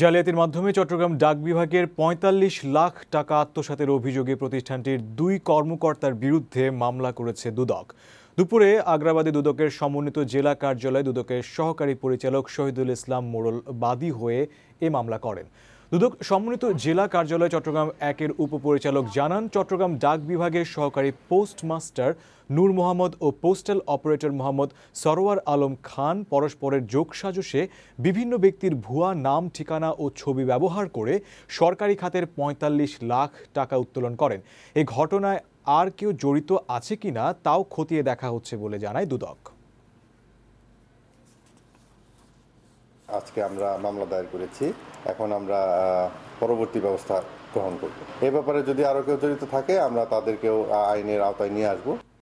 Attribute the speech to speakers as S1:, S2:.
S1: জালিয়াতির মাধ্যমে চট্টগ্রাম ডাক বিভাগের পঁয়তাল্লিশ লাখ টাকা আত্মসাতের অভিযোগে প্রতিষ্ঠানটির দুই কর্মকর্তার বিরুদ্ধে মামলা করেছে দুদক দুপুরে আগ্রাবাদী দুদকের সমন্বিত জেলা কার্যালয়ে দুদকের সহকারী পরিচালক শহীদুল ইসলাম মোড়ল বাদী হয়ে এ মামলা করেন দুদক সমন্বিত জেলা কার্যালয় চট্টগ্রাম একের উপপরিচালক জানান চট্টগ্রাম ডাক বিভাগের সহকারী পোস্টমাস্টার নূর মোহাম্মদ ও পোস্টাল অপারেটর মোহাম্মদ সরোয়ার আলম খান পরস্পরের যোগসাজশে বিভিন্ন ব্যক্তির ভুয়া নাম ঠিকানা ও ছবি ব্যবহার করে সরকারি খাতের ৪৫ লাখ টাকা উত্তোলন করেন এ ঘটনায় আর কেউ জড়িত আছে কিনা তাও খতিয়ে দেখা হচ্ছে বলে জানায় দুদক
S2: আজকে আমরা
S3: মামলা দায়ের করেছি এখন আমরা পরবর্তী ব্যবস্থা গ্রহণ করব এ ব্যাপারে যদি আরও কেউ জড়িত থাকে আমরা তাদেরকেও আইনের আওতায় নিয়ে আসবো